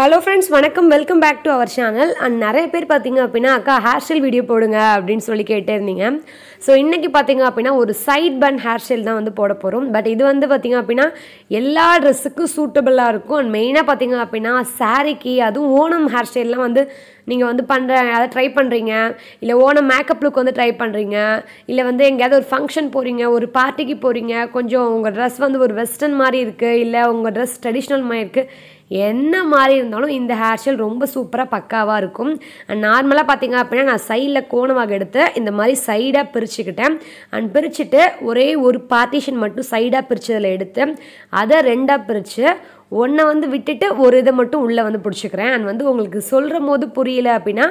hello friends வணக்கம் welcome back to our channel and நிறைய பேர் பார்த்தீங்க அப்படின்னா அக்கா ஹேர் ஸ்டைல் வீடியோ போடுங்க அப்படின்னு சொல்லி கேட்டே இருந்தீங்க ஸோ இன்றைக்கி பார்த்தீங்க அப்படின்னா ஒரு சைட் பன் ஹேர் ஸ்டைல் தான் வந்து போட போகிறோம் பட் இது வந்து பார்த்திங்க அப்படின்னா எல்லா ட்ரெஸ்ஸுக்கும் சூட்டபுளாக இருக்கும் அண்ட் மெயினாக பார்த்திங்க அப்படின்னா சாரீக்கு அதுவும் ஓணம் ஹேர் ஸ்டைல்லாம் வந்து நீங்கள் வந்து பண்ணுற அதை ட்ரை பண்ணுறீங்க இல்லை ஓணம் மேக்கப் லுக் வந்து ட்ரை பண்ணுறீங்க இல்லை வந்து எங்கேயாவது ஒரு ஃபங்க்ஷன் போகிறீங்க ஒரு பார்ட்டிக்கு போகிறீங்க கொஞ்சம் உங்கள் ட்ரெஸ் வந்து ஒரு வெஸ்டர்ன் மாதிரி இருக்குது இல்லை உங்கள் ட்ரெஸ் ட்ரெடிஷ்னல் மாதிரி இருக்குது என்ன மாதிரி இருந்தாலும் இந்த ஹேர் ஸ்டைல் ரொம்ப சூப்பராக பக்காவாக இருக்கும் அண்ட் நார்மலாக பார்த்தீங்க அப்படின்னா நான் சைடில் கோணமாக எடுத்து இந்த மாதிரி சைடாக பிரிச்சுக்கிட்டேன் அண்ட் பிரிச்சுட்டு ஒரே ஒரு பார்ட்டிஷன் மட்டும் சைடாக பிரித்ததில் எடுத்து அதை ரெண்டாக பிரித்து ஒன்றை வந்து விட்டுட்டு ஒரு இதை மட்டும் உள்ளே வந்து பிடிச்சிக்கிறேன் அண்ட் வந்து உங்களுக்கு சொல்கிற போது புரியல அப்படின்னா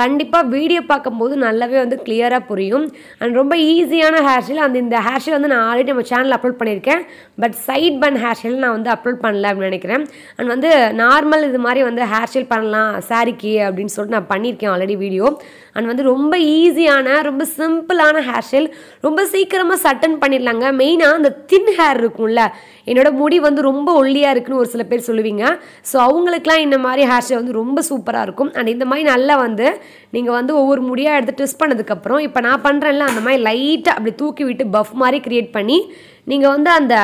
கண்டிப்பாக வீடியோ பார்க்கும்போது நல்லாவே வந்து கிளியராக புரியும் அண்ட் ரொம்ப ஈஸியான ஹேர் ஸ்டைல் அந்த இந்த ஹேர் ஸ்டைல் வந்து நான் ஆல்ரெடி நம்ம சேனலில் அப்லோட் பண்ணியிருக்கேன் but side bun hair style நான் வந்து அப்லோட் பண்ணல அப்படின்னு நினைக்கிறேன் அண்ட் வந்து நார்மல் இது மாதிரி வந்து ஹேர் ஸ்டைல் பண்ணலாம் சாரிக்கு அப்படின்னு சொல்லிட்டு நான் பண்ணியிருக்கேன் ஆல்ரெடி வீடியோ அண்ட் வந்து ரொம்ப ஈஸியான ரொம்ப சிம்பிளான ஹேர் ஸ்டைல் ரொம்ப சீக்கிரமாக சட்டன் பண்ணிடலாங்க மெயினாக அந்த தின் ஹேர் இருக்கும்ல என்னோட முடி வந்து ரொம்ப ஒல்லியாக இருக்குன்னு ஒரு சில பேர் சொல்லுவீங்க ஸோ அவங்களுக்குலாம் இந்த மாதிரி ஹேர் ஸ்டைல் வந்து ரொம்ப சூப்பராக இருக்கும் அண்ட் இந்த மாதிரி நல்லா வந்து நீங்கள் வந்து ஒவ்வொரு முடியாக எடுத்து ட்விஸ்ட் பண்ணதுக்கப்புறம் இப்போ நான் பண்ணுறேன்ல அந்த மாதிரி லைட்டாக அப்படி தூக்கி விட்டு பஃப் மாதிரி க்ரியேட் பண்ணி நீங்கள் வந்து அந்த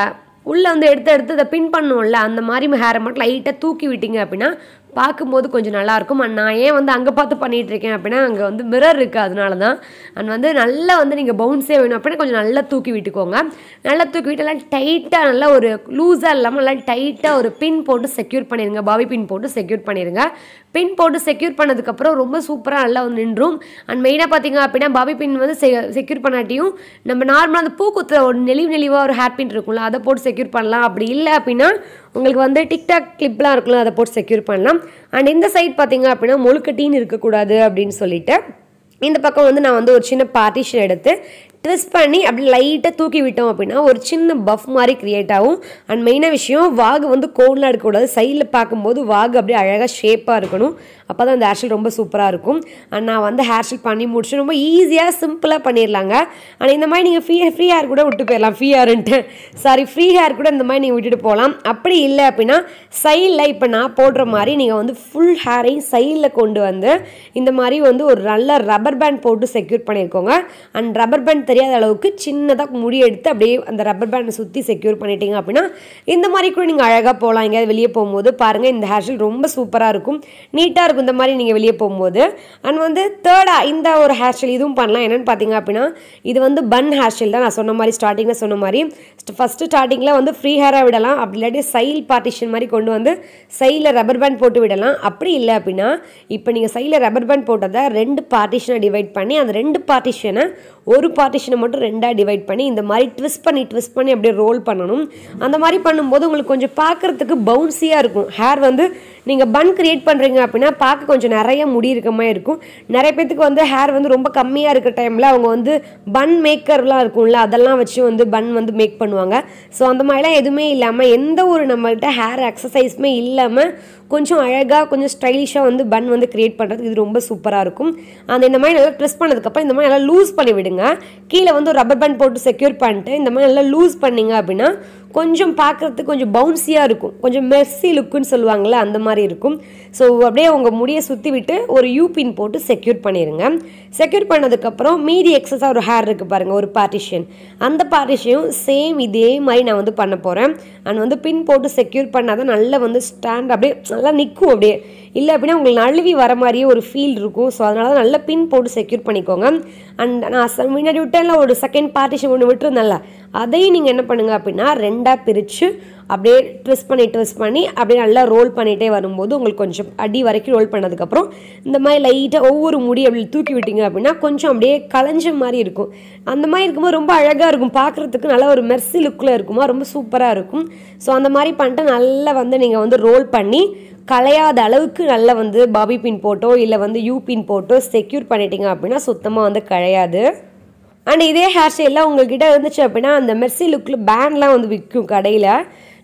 உள்ளே வந்து எடுத்து எடுத்து அதை பின் பண்ணுவோம்ல அந்த மாதிரி ஹேரை மட்டும் லைட்டாக தூக்கி விட்டீங்க அப்படின்னா பார்க்கும்போது கொஞ்சம் நல்லாயிருக்கும் அண்ட் நான் ஏன் வந்து அங்கே பார்த்து பண்ணிகிட்ருக்கேன் அப்படின்னா அங்கே வந்து மிரர் இருக்குது அதனால தான் அண்ட் வந்து நல்லா வந்து நீங்கள் பவுன்ஸே வேணும் அப்படின்னா கொஞ்சம் நல்லா தூக்கி விட்டுக்கோங்க நல்லா தூக்கி விட்டு எல்லாம் டைட்டாக நல்லா ஒரு லூஸாக இல்லாமல் நல்லா டைட்டாக ஒரு பின் போட்டு செக்யூர் பண்ணிடுங்க பாவி பின் போட்டு செக்யூர் பண்ணிடுங்க பின் போட்டு செக்யூர் பண்ணதுக்கப்புறம் ரொம்ப சூப்பராக நல்லா வந்து நின்றும் அண்ட் மெயினாக பார்த்தீங்க அப்படின்னா பாவி பின் வந்து செக்யூர் பண்ணாட்டியும் நம்ம நார்மலாக அந்த பூக்குத்துற ஒரு நெளிவு நெளிவாக ஒரு ஹேர் பின் இருக்கும்ல அதை போட்டு செக்யூர் பண்ணலாம் அப்படி இல்லை அப்படின்னா உங்களுக்கு வந்து டிக்டாக் கிளிப்லாம் இருக்குல்ல அதை போட்டு செக்யூர் பண்ணலாம் பண்ணிக்கலாம் அண்ட் இந்த சைட் பார்த்தீங்க அப்படின்னா முழுக்க டீன் இருக்கக்கூடாது அப்படின்னு சொல்லிட்டு இந்த பக்கம் வந்து நான் வந்து ஒரு சின்ன பார்ட்டிஷன் எடுத்து ட்விஸ்ட் பண்ணி அப்படி லைட்டாக தூக்கி விட்டோம் அப்படின்னா ஒரு சின்ன பஃப் மாதிரி க்ரியேட் ஆகும் அண்ட் மெயினாக விஷயம் வாகு வந்து கோன்லாம் இருக்கக்கூடாது சைடில் பார்க்கும்போது வாகு அப்படியே அழகாக ஷேப்பாக இருக்கணும் அப்போ தான் அந்த ஹேர் ரொம்ப சூப்பராக இருக்கும் அண்ட் நான் வந்து ஹேர் பண்ணி முடிச்சு ரொம்ப ஈஸியாக சிம்பிளாக பண்ணிடலாங்க அண்ட் இந்த மாதிரி நீங்கள் ஃப்ரீ ஃப்ரீ ஹேர் கூட விட்டு போயிடலாம் ஃப்ரீ ஹேர்ன்ட்டு சாரி ஃப்ரீ ஹேர் கூட இந்த மாதிரி நீங்கள் விட்டுட்டு போகலாம் அப்படி இல்லை அப்படின்னா சைடில் இப்போ நான் போடுற மாதிரி நீங்கள் வந்து ஃபுல் ஹேரையும் சைடில் கொண்டு வந்து இந்த மாதிரி வந்து ஒரு நல்ல ரப்பர் பேண்ட் போட்டு செக்யூர் பண்ணியிருக்கோங்க அண்ட் ரப்பர் பேண்ட் தெரியாத அளவுக்கு சின்னதாக முடி எடுத்து அப்படியே அந்த ரப்பர் பேண்டை சுற்றி செக்யூர் பண்ணிட்டீங்க அப்படின்னா இந்த மாதிரி கூட நீங்கள் அழகாக போகலாம் எங்கேயாவது வெளியே போகும்போது பாருங்கள் இந்த ஹேர் ஸ்டைல் ரொம்ப சூப்பராக இருக்கும் நீட்டாக இருக்கும் இந்த மாதிரி நீங்கள் வெளியே போகும்போது அண்ட் வந்து தேர்டாக இந்த ஒரு ஹேர் ஸ்டைல் இதுவும் பண்ணலாம் என்னென்னு பார்த்தீங்க அப்படின்னா இது வந்து பன் ஹேர் ஸ்டைல் தான் நான் சொன்ன மாதிரி ஸ்டார்டிங்கில் சொன்ன மாதிரி ஃபஸ்ட்டு ஸ்டார்டிங்கில் வந்து ஃப்ரீ ஹேராக விடலாம் அப்படி இல்லாட்டி சைல் பார்ட்டிஷன் மாதிரி கொண்டு வந்து சைடில் ரப்பர் பேண்ட் போட்டு விடலாம் அப்படி இல்லை அப்படின்னா இப்போ நீங்கள் சைடில் ரப்பர் பேண்ட் போட்டதை ரெண்டு பார்ட்டிஷனை டிவைட் பண்ணி அந்த ரெண்டு பார்ட்டிஷனை ஒரு பார்ட்டி பார்ட்டிஷனை மட்டும் ரெண்டாக டிவைட் பண்ணி இந்த மாதிரி ட்விஸ்ட் பண்ணி ட்விஸ்ட் பண்ணி அப்படியே ரோல் பண்ணணும் அந்த மாதிரி பண்ணும்போது உங்களுக்கு கொஞ்சம் பார்க்குறதுக்கு பவுன்சியாக இருக்கும் ஹேர் வந்து நீங்கள் பன் க்ரியேட் பண்ணுறீங்க அப்படின்னா பார்க்க கொஞ்சம் நிறைய முடி இருக்க மாதிரி இருக்கும் நிறைய பேத்துக்கு வந்து ஹேர் வந்து ரொம்ப கம்மியாக இருக்கிற டைமில் அவங்க வந்து பன் மேக்கர்லாம் இருக்கும்ல அதெல்லாம் வச்சு வந்து பன் வந்து மேக் பண்ணுவாங்க ஸோ அந்த மாதிரிலாம் எதுவுமே இல்லாமல் எந்த ஒரு நம்மகிட்ட ஹேர் எக்ஸசைஸுமே இல்லாமல் கொஞ்சம் அழகாக கொஞ்சம் ஸ்டைலிஷாக வந்து பன் வந்து க்ரியேட் பண்ணுறதுக்கு இது ரொம்ப சூப்பராக இருக்கும் அந்த இந்த மாதிரி நல்லா ட்ரெஸ் பண்ணதுக்கப்புறம் இந்த மாதிரி நல்லா லூஸ் பண்ணி விடுங்க கீழே வந்து ஒரு ரப்பர் பேண்ட் போட்டு செக்யூர் பண்ணிட்டு இந்த மாதிரி நல்லா லூஸ் பண்ணிங்க அப்படின்னா கொஞ்சம் பார்க்குறதுக்கு கொஞ்சம் பவுன்சியாக இருக்கும் கொஞ்சம் மெர்சி லுக்குன்னு சொல்லுவாங்களே அந்த மாதிரி இருக்கும் ஸோ அப்படியே உங்கள் முடியை சுற்றி விட்டு ஒரு யூ பின் போட்டு செக்யூர் பண்ணிடுங்க செக்யூர் பண்ணதுக்கப்புறம் மீதி எக்ஸஸாக ஒரு ஹேர் இருக்குது பாருங்கள் ஒரு பார்ட்டிஷன் அந்த பார்ட்டிஷையும் சேம் இதே மாதிரி நான் வந்து பண்ண போகிறேன் அண்ட் வந்து பின் போட்டு செக்யூர் பண்ணால் தான் நல்லா வந்து ஸ்டாண்ட் அப்படியே நல்லா நிற்கும் அப்படியே இல்லை அப்படின்னா உங்களுக்கு நழுவி வர மாதிரியே ஒரு ஃபீல் இருக்கும் ஸோ அதனால தான் நல்லா பின் போட்டு செக்யூர் பண்ணிக்கோங்க அண்ட் நான் முன்னாடி விட்டேன்ல ஒரு செகண்ட் பார்ட்டிஷன் ஒன்று விட்டுருந்தேன்ல அதையும் நீங்கள் என்ன பண்ணுங்கள் அப்படின்னா ரெண்டாக பிரித்து அப்படியே ட்விஸ்ட் பண்ணி ட்விஸ்ட் பண்ணி அப்படியே நல்லா ரோல் பண்ணிகிட்டே வரும்போது உங்களுக்கு கொஞ்சம் அடி வரைக்கும் ரோல் பண்ணதுக்கப்புறம் இந்த மாதிரி லைட்டாக ஒவ்வொரு முடி அப்படி தூக்கி விட்டிங்க அப்படின்னா கொஞ்சம் அப்படியே களைஞ்ச மாதிரி இருக்கும் அந்த மாதிரி இருக்கும்போது ரொம்ப அழகாக இருக்கும் பார்க்குறதுக்கு நல்லா ஒரு மெர்சி லுக்கில் இருக்குமா ரொம்ப சூப்பராக இருக்கும் ஸோ அந்த மாதிரி பண்ணிட்டு நல்லா வந்து நீங்கள் வந்து ரோல் பண்ணி கலையாத அளவுக்கு நல்லா வந்து பாபி பின் போட்டோ இல்லை வந்து யூ பின் போட்டோ செக்யூர் பண்ணிட்டீங்க அப்படின்னா சுத்தமாக வந்து கிடையாது அண்ட் இதே ஹேர் ஸ்டைல்லாம் உங்கள்கிட்ட இருந்துச்சு அப்படின்னா அந்த மெர்சி லுக்கில் பேண்ட்லாம் வந்து விற்கும் கடையில்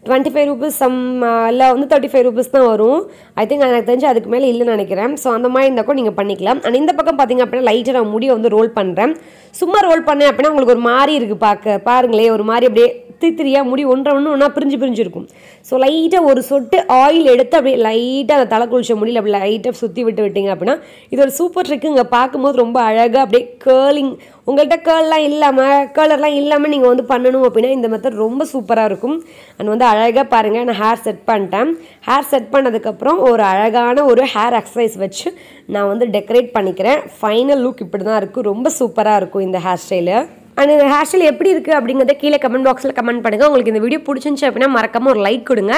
டுவெண்ட்டி ஃபைவ் ருபீஸ் சம் இல்லை வந்து தேர்ட்டி ஃபைவ் ருபீஸ் தான் வரும் ஐ திங்க் எனக்கு தெரிஞ்சு அதுக்கு மேலே இல்லைன்னு நினைக்கிறேன் ஸோ அந்த மாதிரி இருந்தாக்கும் நீங்கள் பண்ணிக்கலாம் அண்ட் இந்த பக்கம் பார்த்திங்க அப்படின்னா லைட்டாக நான் முடியை வந்து ரோல் பண்ணுறேன் சும்மா ரோல் பண்ணேன் அப்படின்னா உங்களுக்கு ஒரு மாதிரி இருக்குது பார்க்க பாருங்களே ஒரு மாதிரி அப்படியே தித்திரியாக முடி ஒன்றை ஒன்று ஒன்றா பிரிஞ்சு பிரிஞ்சிருக்கும் ஸோ லைட்டாக ஒரு சொட்டு ஆயில் எடுத்து அப்படியே லைட்டாக அந்த தலை குளிச்ச முடியல அப்படி லைட்டாக சுற்றி விட்டு விட்டிங்க அப்படின்னா இது ஒரு சூப்பர் ட்ரிக்கு இங்கே பார்க்கும்போது ரொம்ப அழகாக அப்படியே கேர்லிங் உங்கள்கிட்ட கேர்லாம் இல்லாமல் கேர்லர்லாம் இல்லாமல் நீங்கள் வந்து பண்ணணும் அப்படின்னா இந்த மெத்தட் ரொம்ப சூப்பராக இருக்கும் அண்ட் வந்து அழகாக பாருங்கள் நான் ஹேர் செட் பண்ணிட்டேன் ஹேர் செட் பண்ணதுக்கப்புறம் ஒரு அழகான ஒரு ஹேர் எக்ஸசைஸ் வச்சு நான் வந்து டெக்கரேட் பண்ணிக்கிறேன் ஃபைனல் லுக் இப்படி தான் இருக்கும் ரொம்ப சூப்பராக இருக்கும் இந்த ஹேர் ஸ்டைலு அண்ட் இந்த ஹேர் ஸ்டைல் எப்படி இருக்குது அப்படிங்கிறத கீழே கமெண்ட் பாக்ஸில் கமெண்ட் பண்ணுங்கள் உங்களுக்கு இந்த வீடியோ பிடிச்சிருந்துச்சு அப்படின்னா மறக்காமல் ஒரு லைக் கொடுங்க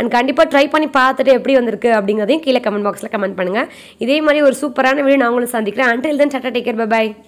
அண்ட் கண்டிப்பாக ட்ரை பண்ணி பார்த்துட்டு எப்படி வந்திருக்கு அப்படிங்கிறதையும் கீழே கமெண்ட் பாக்ஸில் கமெண்ட் பண்ணுங்கள் இதே மாதிரி ஒரு சூப்பரான வீடியோ நான் உங்களுக்கு சந்திக்கிறேன் இல் தென் சட்டா டேக்கர் பை